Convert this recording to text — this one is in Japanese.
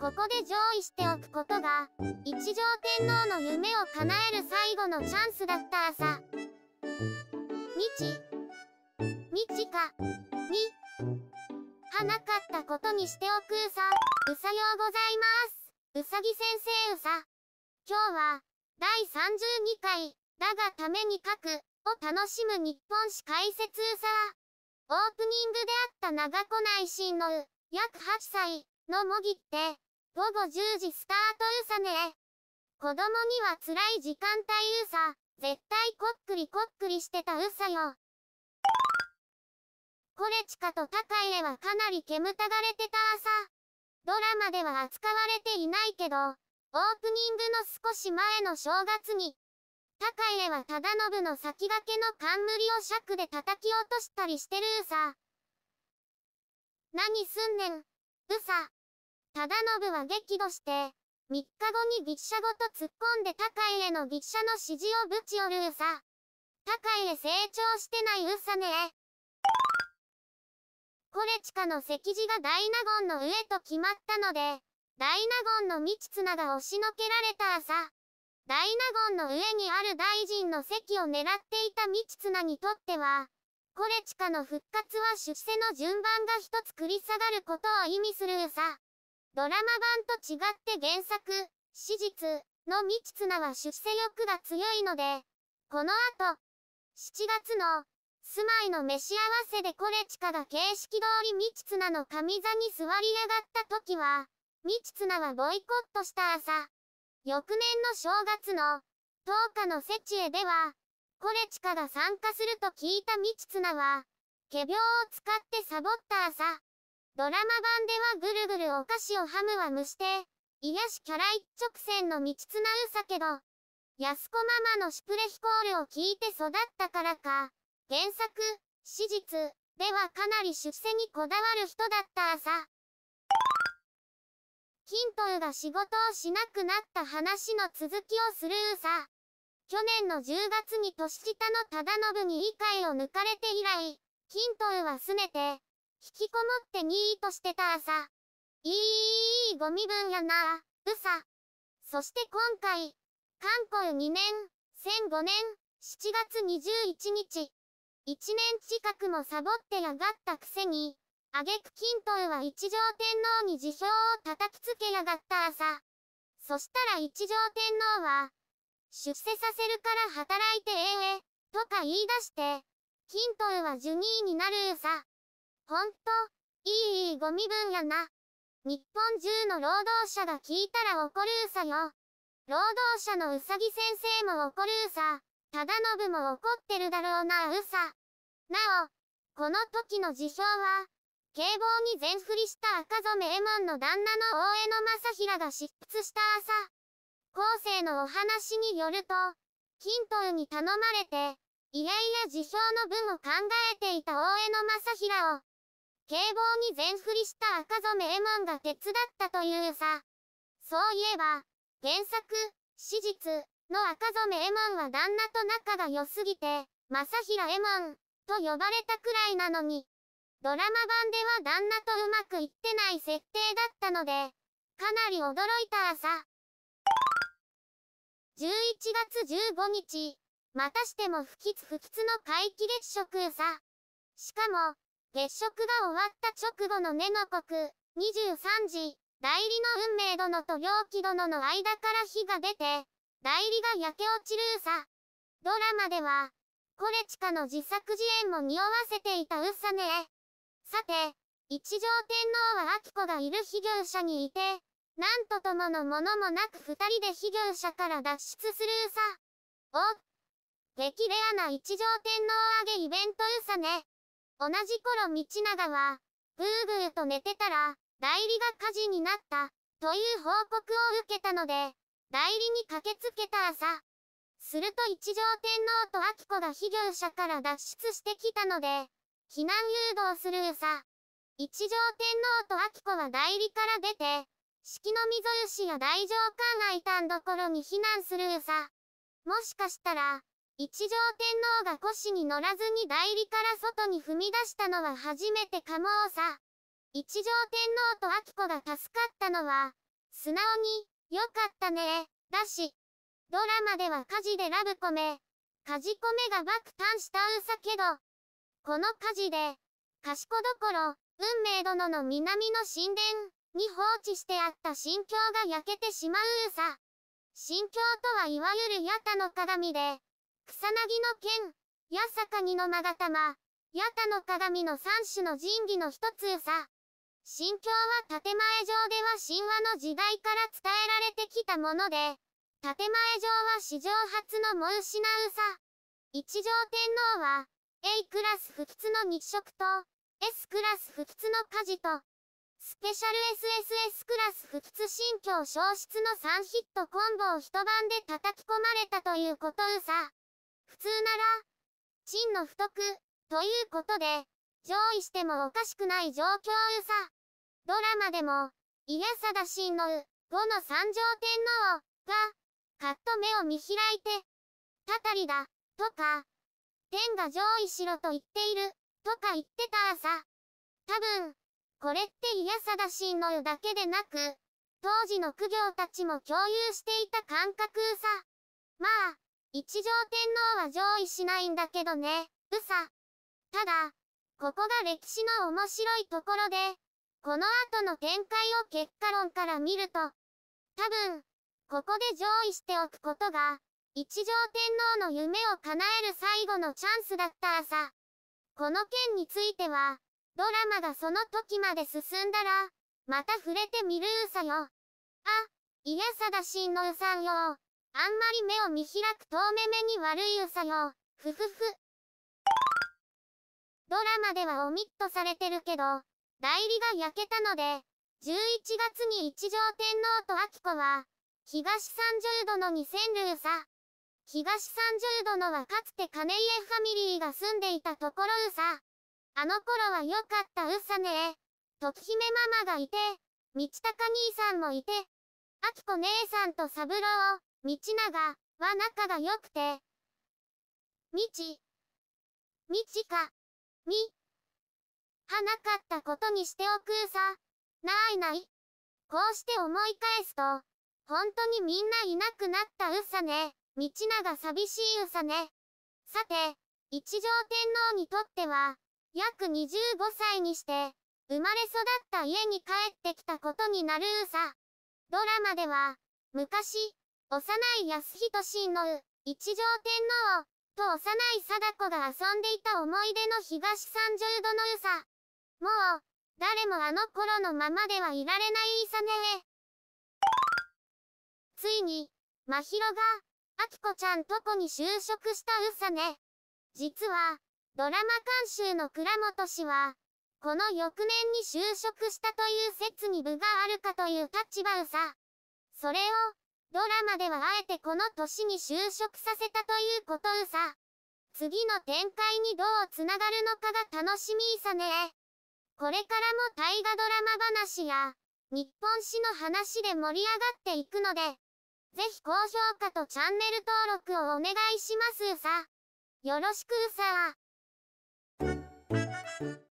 ここで上位しておくことが一条天皇の夢を叶える最後のチャンスだった朝未知未知かにはなかったことにしておくうさうさようございますうさぎ先生うさ今日は第32回だがために書くを楽しむ日本史解説うさオープニングであった長子内親のう約8歳のもぎって午後10時スタートうさね。子供には辛い時間帯うさ。絶対こっくりこっくりしてたうさよ。コレチカと高カはかなり煙たがれてた朝。ドラマでは扱われていないけど、オープニングの少し前の正月に、高家は忠信の先駆けの冠を尺で叩き落としたりしてるうさ。何すんねん、うさ。忠信は激怒して、3日後にギッごと突っ込んで高井へのギッの指示をぶちおるうさ。高井へ成長してないうさね。コレチカの石字が大納言の上と決まったので、大納言の道綱が押しのけられた朝、大納言の上にある大臣の席を狙っていた道綱にとっては、コレチカの復活は出世の順番が一つ繰り下がることを意味するうさ。ドラマ版と違って原作、史実の未知綱は出世欲が強いので、この後、7月の住まいの飯合わせでコレチカが形式通り未知綱の上座に座り上がった時は、未知綱はボイコットした朝、翌年の正月の10日のセチエでは、コレチカが参加すると聞いた未知綱は、仮病を使ってサボった朝、ドラマ版ではぐるぐるお菓子をハムは蒸して、癒しキャラ一直線の道つなうさけど、安子ママのシュプレヒコールを聞いて育ったからか、原作、史実、ではかなり出世にこだわる人だった朝。キントウが仕事をしなくなった話の続きをするうさ。去年の10月に年下の忠信に理解を抜かれて以来、キントウは拗ねて、引きこもってニーとしてた朝。いいご身分やな、うさ。そして今回、韓国2年、1005年、7月21日。1年近くもサボってやがったくせに、あげく金刀は一条天皇に辞表を叩きつけやがった朝。そしたら一条天皇は、出世させるから働いてええとか言い出して、金刀はジュニーになるうさ。ほんと、いいいいゴミ分やな。日本中の労働者が聞いたら怒るうさよ。労働者のうさぎ先生も怒るうさ。忠信も怒ってるだろうなうさ。なお、この時の辞表は、警棒に全振りした赤染右衛門の旦那の大江野正平が執筆した朝。後世のお話によると、キントウに頼まれて、いやいや辞表の分を考えていた大江野正平を、警棒に全振りした赤染エマンが手伝ったというさ。そういえば、原作、史実の赤染エマンは旦那と仲が良すぎて、正平エマンと呼ばれたくらいなのに、ドラマ版では旦那とうまくいってない設定だったので、かなり驚いた朝。11月15日、またしても不吉不吉の皆既月食さ。しかも、月食が終わった直後の根の国、23時、代理の運命殿と陽気殿の間から火が出て、代理が焼け落ちるうさ。ドラマでは、コレチカの自作自演も匂わせていたうさね。さて、一条天皇は明子がいる被業者にいて、なんととものものもなく二人で被業者から脱出するうさ。お激レアな一条天皇あげイベントうさね。同じ頃道長は、ぐーぐーと寝てたら、代理が火事になった、という報告を受けたので、代理に駆けつけた朝。すると一条天皇と秋子が被業者から脱出してきたので、避難誘導するうさ。一条天皇と秋子は代理から出て、四季の溝吉や大城い愛んどころに避難するうさ。もしかしたら、一条天皇が腰に乗らずに代理から外に踏み出したのは初めてかもうさ。一条天皇と明子が助かったのは、素直に、よかったねだし。ドラマでは火事でラブコメ、火事コメが爆誕したうさけど、この火事で、賢どころ、運命殿の南の神殿に放置してあった神教が焼けてしまううさ。神教とはいわゆる八田の鏡で、草薙の剣、八坂木の勾玉、八田の鏡の三種の神器の一つよさ。心境は建前上では神話の時代から伝えられてきたもので、建前上は史上初のし失うさ。一条天皇は、A クラス不吉の日食と、S クラス不吉の火事と、スペシャル SSS クラス不吉心境消失の3ヒットコンボを一晩で叩き込まれたということうさ。普通なら、真の不得、ということで、上位してもおかしくない状況うさ。ドラマでも、家定真の、う、5の三条天皇、が、かっと目を見開いて、たたりだ、とか、天が上位しろと言っている、とか言ってたさ。多分、これって家定真のだけでなく、当時の苦行たちも共有していた感覚さ。まあ、一条天皇は上位しないんだけどね、うさ。ただ、ここが歴史の面白いところで、この後の展開を結果論から見ると、多分、ここで上位しておくことが、一条天皇の夢を叶える最後のチャンスだった朝。この件については、ドラマがその時まで進んだら、また触れてみるうさよ。あ、いやさだしんのうさんよ。あんまり目を見開く遠目目に悪いうさよ。ふふふ。ドラマではオミットされてるけど、代理が焼けたので、11月に一条天皇と明子は、東30殿の千竜さ。東30殿のはかつて金家ファミリーが住んでいたところうさ。あの頃は良かったうさね時姫ママがいて、道高兄さんもいて、あきこ姉さんと三郎、道長は仲が良くて、道、道か、み、はなかったことにしておくうさ、ないない。こうして思い返すと、本当にみんないなくなったうさね、道長寂しいうさね。さて、一条天皇にとっては、約25歳にして、生まれ育った家に帰ってきたことになるうさ。ドラマでは、昔、幼い安人親のう、一条天皇、と幼い貞子が遊んでいた思い出の東三十度のうさ。もう、誰もあの頃のままではいられないいさねついに、まひろが、あきこちゃんとこに就職したうさね。実は、ドラマ監修の倉本氏は、この翌年に就職したという説に部があるかという立場うさ。それを、ドラマではあえてこの年に就職させたということうさ。次の展開にどうつながるのかが楽しみいさね。これからも大河ドラマ話や、日本史の話で盛り上がっていくので、ぜひ高評価とチャンネル登録をお願いしますうさ。よろしくうさ